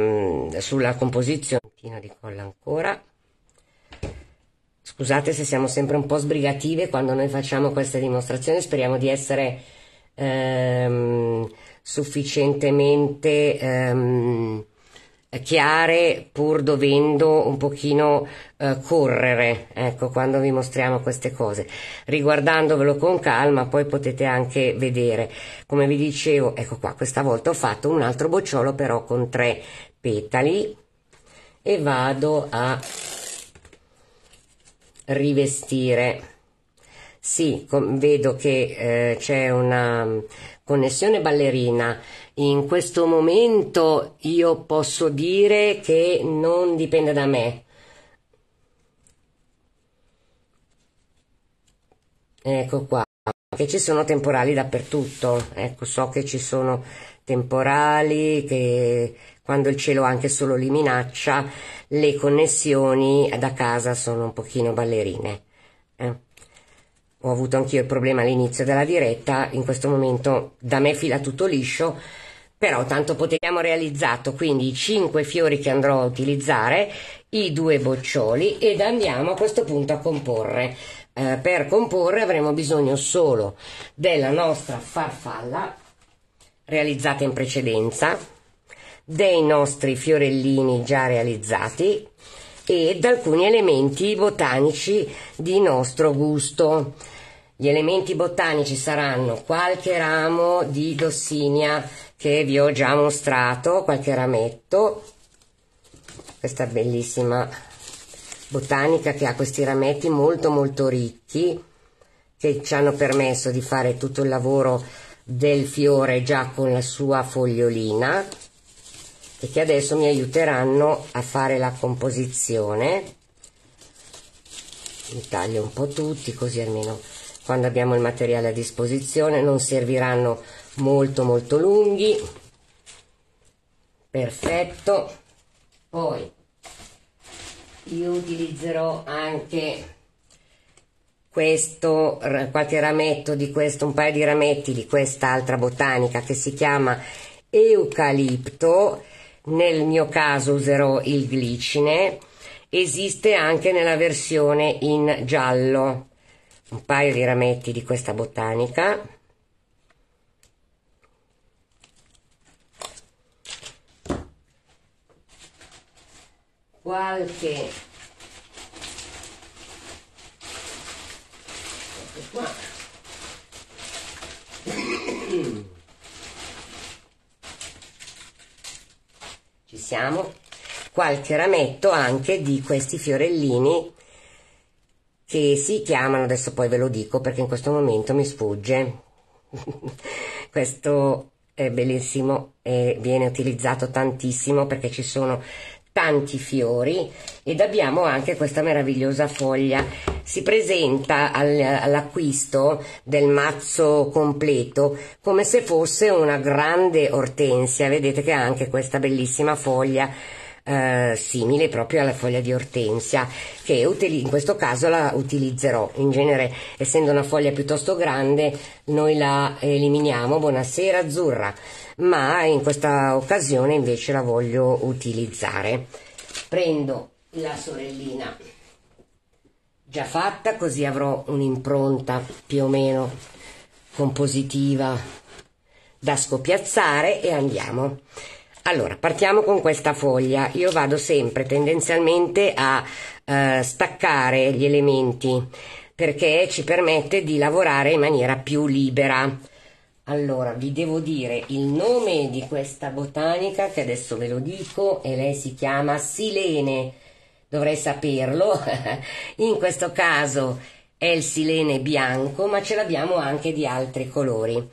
sulla composizione di colla ancora. Scusate se siamo sempre un po' sbrigative quando noi facciamo queste dimostrazioni, speriamo di essere ehm, sufficientemente ehm, chiare pur dovendo un pochino eh, correre, ecco, quando vi mostriamo queste cose. Riguardandovelo con calma poi potete anche vedere, come vi dicevo, ecco qua, questa volta ho fatto un altro bocciolo però con tre petali e vado a rivestire. Sì, vedo che eh, c'è una mm, connessione ballerina in questo momento io posso dire che non dipende da me. Ecco qua, che ci sono temporali dappertutto. Ecco, so che ci sono temporali, che quando il cielo anche solo li minaccia, le connessioni da casa sono un pochino ballerine. Eh ho avuto anch'io il problema all'inizio della diretta, in questo momento da me fila tutto liscio, però tanto potevamo realizzato quindi i cinque fiori che andrò a utilizzare, i due boccioli ed andiamo a questo punto a comporre. Eh, per comporre avremo bisogno solo della nostra farfalla realizzata in precedenza, dei nostri fiorellini già realizzati ed alcuni elementi botanici di nostro gusto. Gli elementi botanici saranno qualche ramo di dossinia che vi ho già mostrato, qualche rametto, questa bellissima botanica che ha questi rametti molto molto ricchi che ci hanno permesso di fare tutto il lavoro del fiore già con la sua fogliolina e che adesso mi aiuteranno a fare la composizione mi taglio un po' tutti così almeno quando abbiamo il materiale a disposizione, non serviranno molto molto lunghi, perfetto, poi io utilizzerò anche questo, qualche rametto di questo, un paio di rametti di quest'altra botanica che si chiama eucalipto, nel mio caso userò il glicine, esiste anche nella versione in giallo un paio di rametti di questa botanica qualche ecco ci siamo qualche rametto anche di questi fiorellini che si chiamano, adesso poi ve lo dico perché in questo momento mi sfugge. questo è bellissimo e viene utilizzato tantissimo perché ci sono tanti fiori ed abbiamo anche questa meravigliosa foglia. Si presenta all'acquisto del mazzo completo come se fosse una grande ortensia, vedete che ha anche questa bellissima foglia eh, simile proprio alla foglia di ortensia che in questo caso la utilizzerò. In genere essendo una foglia piuttosto grande noi la eliminiamo. Buonasera azzurra, ma in questa occasione invece la voglio utilizzare. Prendo la sorellina già fatta così avrò un'impronta più o meno compositiva da scopiazzare e andiamo. Allora, partiamo con questa foglia. Io vado sempre tendenzialmente a eh, staccare gli elementi perché ci permette di lavorare in maniera più libera. Allora, vi devo dire il nome di questa botanica che adesso ve lo dico e lei si chiama Silene. Dovrei saperlo. in questo caso è il silene bianco, ma ce l'abbiamo anche di altri colori.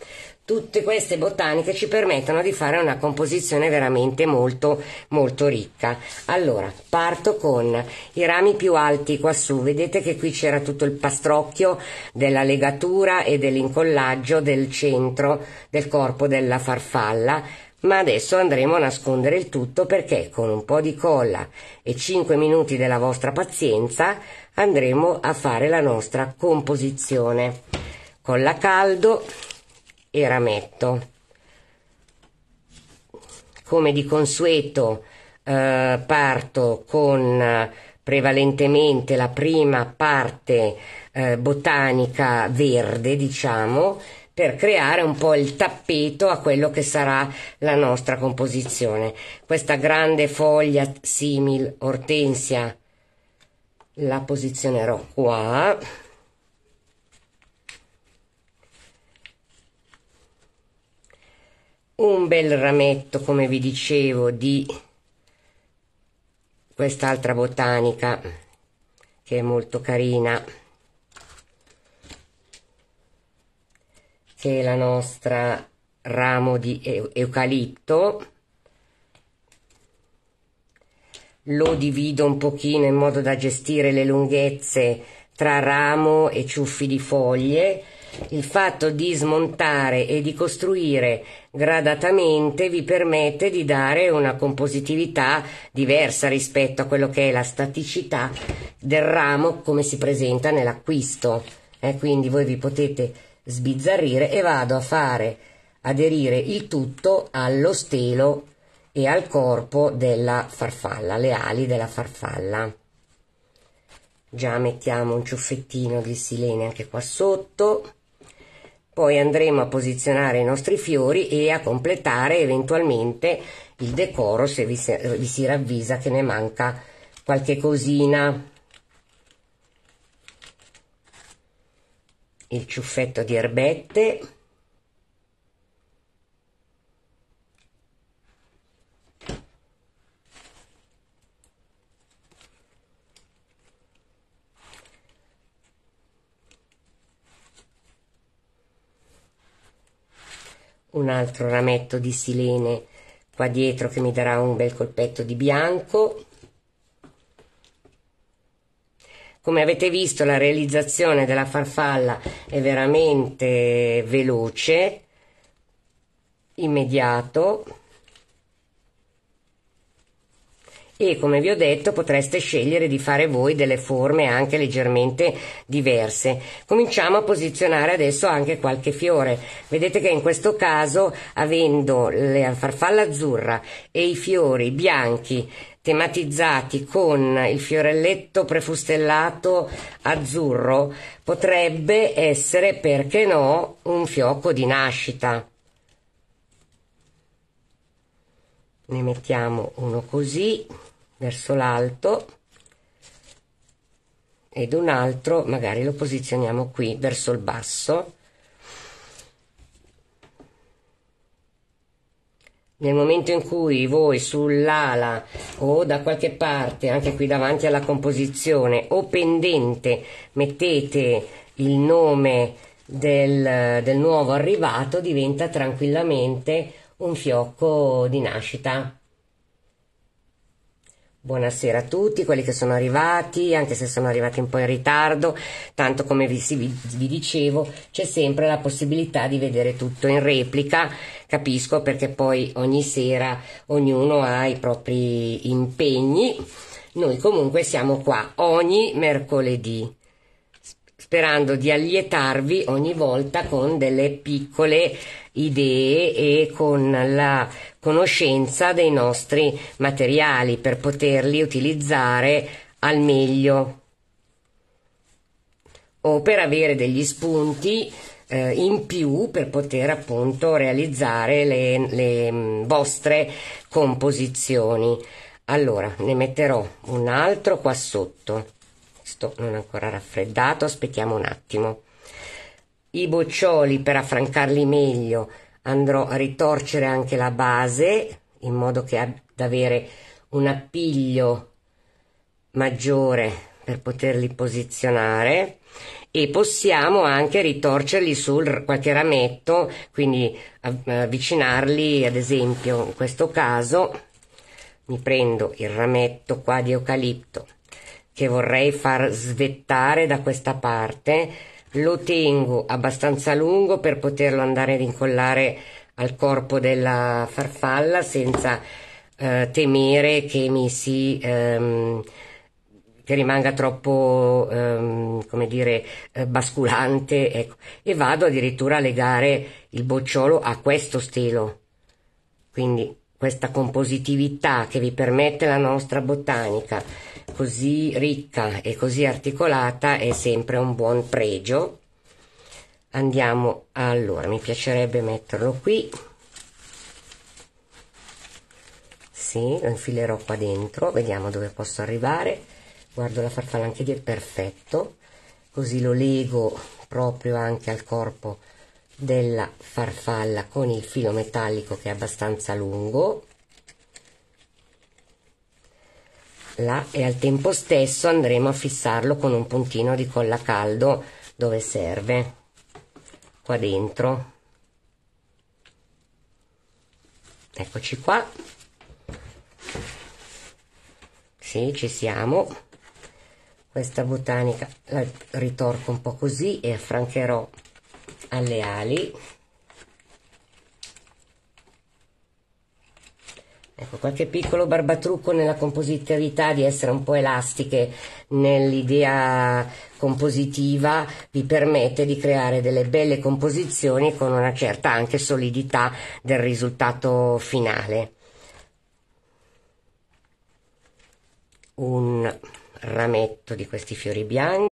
Tutte queste botaniche ci permettono di fare una composizione veramente molto molto ricca. Allora, parto con i rami più alti quassù. vedete che qui c'era tutto il pastrocchio della legatura e dell'incollaggio del centro del corpo della farfalla, ma adesso andremo a nascondere il tutto perché con un po' di colla e 5 minuti della vostra pazienza andremo a fare la nostra composizione. Colla caldo e rametto. Come di consueto eh, parto con eh, prevalentemente la prima parte eh, botanica verde, diciamo, per creare un po' il tappeto a quello che sarà la nostra composizione. Questa grande foglia simil ortensia la posizionerò qua un bel rametto, come vi dicevo, di quest'altra botanica che è molto carina, che è la nostra ramo di eucalipto. Lo divido un pochino in modo da gestire le lunghezze tra ramo e ciuffi di foglie il fatto di smontare e di costruire gradatamente vi permette di dare una compositività diversa rispetto a quello che è la staticità del ramo come si presenta nell'acquisto. Eh, quindi voi vi potete sbizzarrire e vado a fare aderire il tutto allo stelo e al corpo della farfalla, le ali della farfalla. Già mettiamo un ciuffettino di silene anche qua sotto. Poi andremo a posizionare i nostri fiori e a completare eventualmente il decoro se vi, se, vi si ravvisa che ne manca qualche cosina. Il ciuffetto di erbette un altro rametto di silene qua dietro che mi darà un bel colpetto di bianco come avete visto la realizzazione della farfalla è veramente veloce immediato e come vi ho detto potreste scegliere di fare voi delle forme anche leggermente diverse. Cominciamo a posizionare adesso anche qualche fiore. Vedete che in questo caso avendo la farfalla azzurra e i fiori bianchi tematizzati con il fiorelletto prefustellato azzurro potrebbe essere, perché no, un fiocco di nascita. Ne mettiamo uno così verso l'alto ed un altro magari lo posizioniamo qui verso il basso nel momento in cui voi sull'ala o da qualche parte, anche qui davanti alla composizione o pendente, mettete il nome del, del nuovo arrivato, diventa tranquillamente un fiocco di nascita. Buonasera a tutti quelli che sono arrivati, anche se sono arrivati un po' in ritardo, tanto come vi, vi, vi dicevo c'è sempre la possibilità di vedere tutto in replica, capisco perché poi ogni sera ognuno ha i propri impegni, noi comunque siamo qua ogni mercoledì sperando di allietarvi ogni volta con delle piccole idee e con la conoscenza dei nostri materiali per poterli utilizzare al meglio o per avere degli spunti eh, in più per poter appunto realizzare le, le mm, vostre composizioni. Allora, ne metterò un altro qua sotto. Cristo non ancora raffreddato, aspettiamo un attimo. I boccioli per affrancarli meglio andrò a ritorcere anche la base in modo che ad avere un appiglio maggiore per poterli posizionare e possiamo anche ritorcerli sul qualche rametto, quindi avvicinarli ad esempio in questo caso mi prendo il rametto qua di eucalipto che vorrei far svettare da questa parte, lo tengo abbastanza lungo per poterlo andare ad incollare al corpo della farfalla senza eh, temere che mi si ehm, che rimanga troppo ehm, come dire eh, basculante ecco. e vado addirittura a legare il bocciolo a questo stelo quindi questa compositività che vi permette la nostra botanica così ricca e così articolata è sempre un buon pregio. Andiamo allora, mi piacerebbe metterlo qui. Sì, lo infilerò qua dentro, vediamo dove posso arrivare. Guardo la farfalla anche lì, è perfetto. Così lo lego proprio anche al corpo della farfalla con il filo metallico che è abbastanza lungo là e al tempo stesso andremo a fissarlo con un puntino di colla caldo dove serve qua dentro eccoci qua sì ci siamo questa botanica la ritorco un po' così e affrancherò alle ali Ecco, qualche piccolo barbatrucco nella compositorità di essere un po' elastiche nell'idea compositiva vi permette di creare delle belle composizioni con una certa anche solidità del risultato finale. Un rametto di questi fiori bianchi.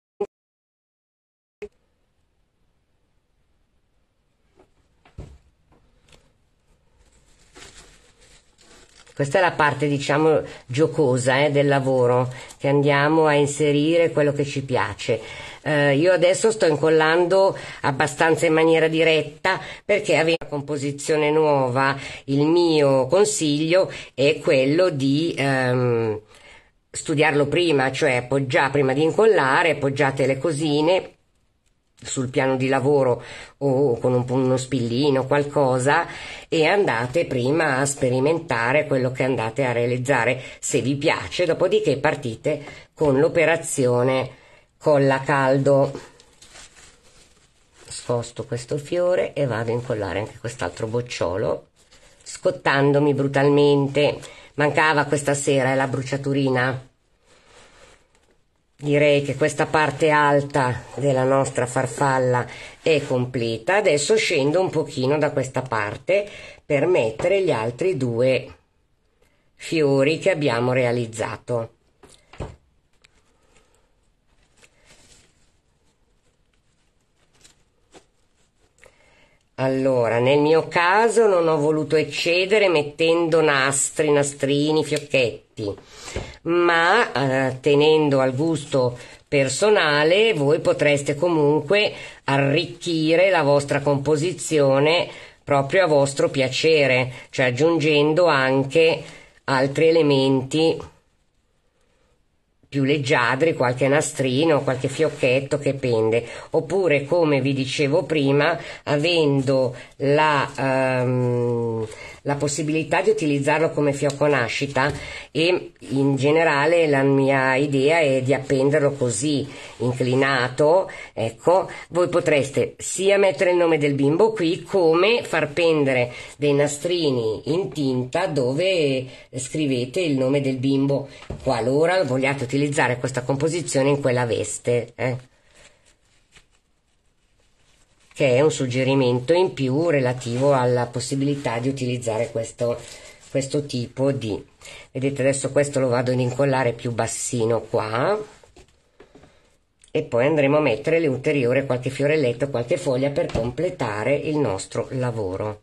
Questa è la parte, diciamo, giocosa eh, del lavoro, che andiamo a inserire quello che ci piace. Eh, io adesso sto incollando abbastanza in maniera diretta perché avendo una composizione nuova il mio consiglio è quello di ehm, studiarlo prima, cioè appoggia, prima di incollare, appoggiate le cosine sul piano di lavoro o con un, uno spillino, qualcosa, e andate prima a sperimentare quello che andate a realizzare se vi piace, dopodiché partite con l'operazione colla caldo. Sposto questo fiore e vado a incollare anche quest'altro bocciolo, scottandomi brutalmente. Mancava questa sera eh, la bruciaturina Direi che questa parte alta della nostra farfalla è completa, adesso scendo un pochino da questa parte per mettere gli altri due fiori che abbiamo realizzato. Allora, nel mio caso non ho voluto eccedere mettendo nastri, nastrini, fiocchetti, ma eh, tenendo al gusto personale voi potreste comunque arricchire la vostra composizione proprio a vostro piacere, cioè aggiungendo anche altri elementi più leggiadri, qualche nastrino, qualche fiocchetto che pende, oppure come vi dicevo prima, avendo la, ehm, la possibilità di utilizzarlo come fiocco nascita e in generale la mia idea è di appenderlo così inclinato ecco voi potreste sia mettere il nome del bimbo qui come far pendere dei nastrini in tinta dove scrivete il nome del bimbo qualora vogliate utilizzare questa composizione in quella veste eh che è un suggerimento in più relativo alla possibilità di utilizzare questo, questo tipo di vedete adesso questo lo vado ad incollare più bassino qua e poi andremo a mettere l'ulteriore qualche fiorelletto qualche foglia per completare il nostro lavoro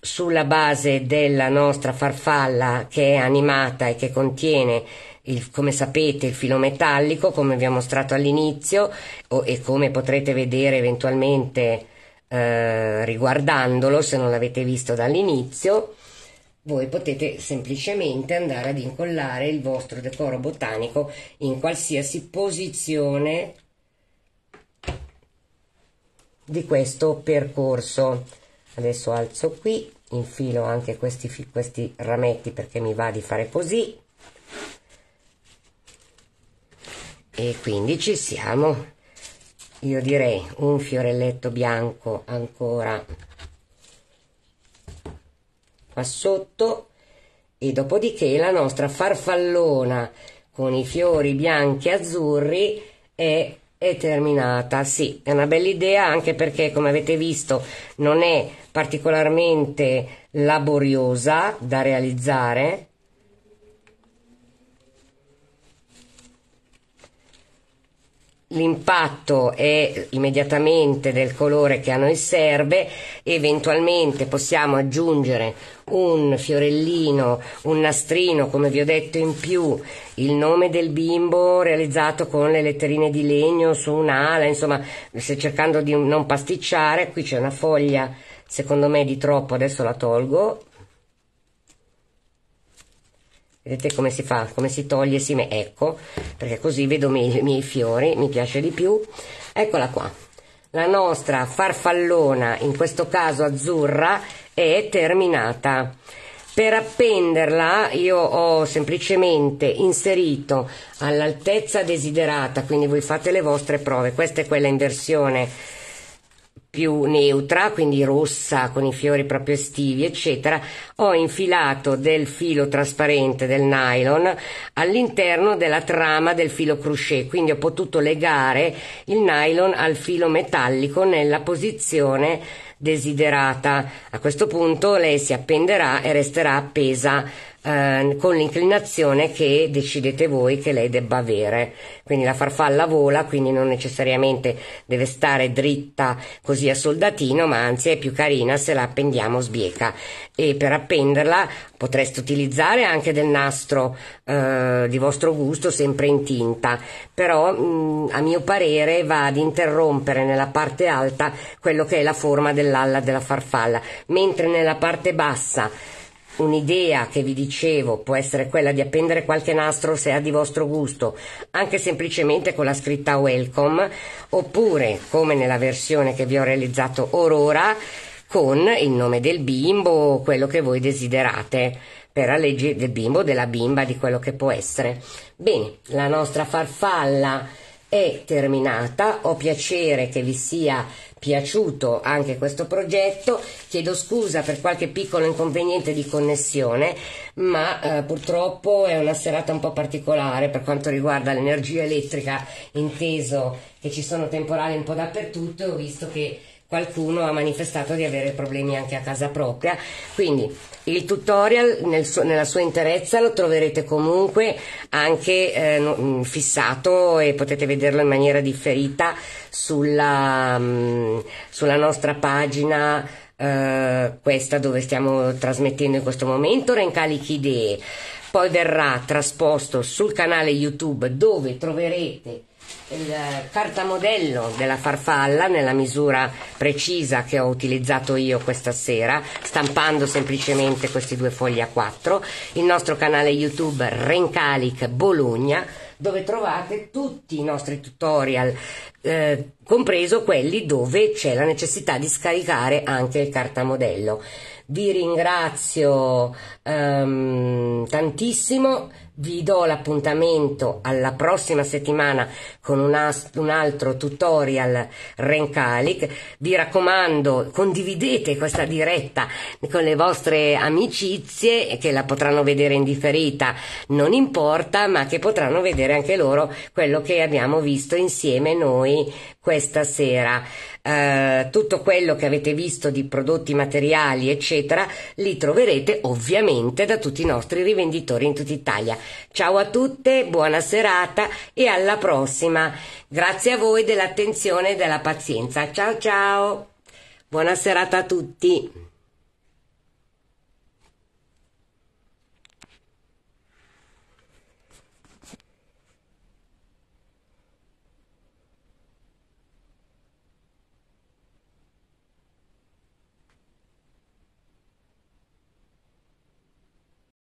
sulla base della nostra farfalla che è animata e che contiene il, come sapete il filo metallico, come vi ho mostrato all'inizio o, e come potrete vedere eventualmente eh, riguardandolo se non l'avete visto dall'inizio, voi potete semplicemente andare ad incollare il vostro decoro botanico in qualsiasi posizione di questo percorso. Adesso alzo qui, infilo anche questi, questi rametti perché mi va di fare così e quindi ci siamo io direi un fiorelletto bianco ancora qua sotto e dopodiché la nostra farfallona con i fiori bianchi e azzurri è, è terminata sì è una bella idea anche perché come avete visto non è particolarmente laboriosa da realizzare l'impatto è immediatamente del colore che a noi serve, eventualmente possiamo aggiungere un fiorellino, un nastrino, come vi ho detto in più, il nome del bimbo realizzato con le letterine di legno su un'ala, insomma, se cercando di non pasticciare, qui c'è una foglia secondo me di troppo, adesso la tolgo, Vedete come si fa, come si toglie, si me- ecco, perché così vedo i miei fiori, mi piace di più. Eccola qua, la nostra farfallona, in questo caso azzurra, è terminata. Per appenderla io ho semplicemente inserito all'altezza desiderata, quindi voi fate le vostre prove, questa è quella in versione più neutra, quindi rossa con i fiori proprio estivi, eccetera, ho infilato del filo trasparente del nylon all'interno della trama del filo crochet, quindi ho potuto legare il nylon al filo metallico nella posizione desiderata. A questo punto lei si appenderà e resterà appesa Ehm, con l'inclinazione che decidete voi che lei debba avere. Quindi la farfalla vola, quindi non necessariamente deve stare dritta così a soldatino, ma anzi è più carina se la appendiamo sbieca. E per appenderla potreste utilizzare anche del nastro eh, di vostro gusto, sempre in tinta, però mh, mm, a mio parere va ad interrompere nella parte alta quello che è la forma dell'alla della farfalla, mentre nella parte bassa Un'idea che vi dicevo può essere quella di appendere qualche nastro se è di vostro gusto, anche semplicemente con la scritta welcome, oppure, come nella versione che vi ho realizzato orora, con il nome del bimbo o quello che voi desiderate per la legge del bimbo, della bimba, di quello che può essere. Bene, la nostra farfalla è terminata, ho piacere che vi sia piaciuto anche questo progetto. Chiedo scusa per qualche piccolo inconveniente di connessione, ma eh, purtroppo è una serata un po' particolare per quanto riguarda l'energia elettrica, inteso che ci sono temporali un po' dappertutto e ho visto che qualcuno ha manifestato di avere problemi anche a casa propria. Quindi il tutorial nel suo, nella sua interezza lo troverete comunque anche eh, mm, fissato e potete vederlo in maniera differita sulla, mh, mm, sulla nostra pagina. Eh, questa dove stiamo trasmettendo in questo momento Rencalichi Idee poi verrà trasposto sul canale YouTube dove troverete il cartamodello della farfalla nella misura precisa che ho utilizzato io questa sera, stampando semplicemente questi due fogli a 4, il nostro canale YouTube Rencalic Bologna, dove trovate tutti i nostri tutorial, eh, compreso quelli dove c'è la necessità di scaricare anche il cartamodello vi ringrazio um, tantissimo, vi do l'appuntamento alla prossima settimana con un, as- un altro tutorial Rencalic. Vi raccomando, condividete questa diretta con le vostre amicizie che la potranno vedere in differita, non importa, ma che potranno vedere anche loro quello che abbiamo visto insieme noi questa sera. Eh, tutto quello che avete visto di prodotti materiali eccetera li troverete ovviamente da tutti i nostri rivenditori in tutta Italia ciao a tutte buona serata e alla prossima grazie a voi dell'attenzione e della pazienza ciao ciao buona serata a tutti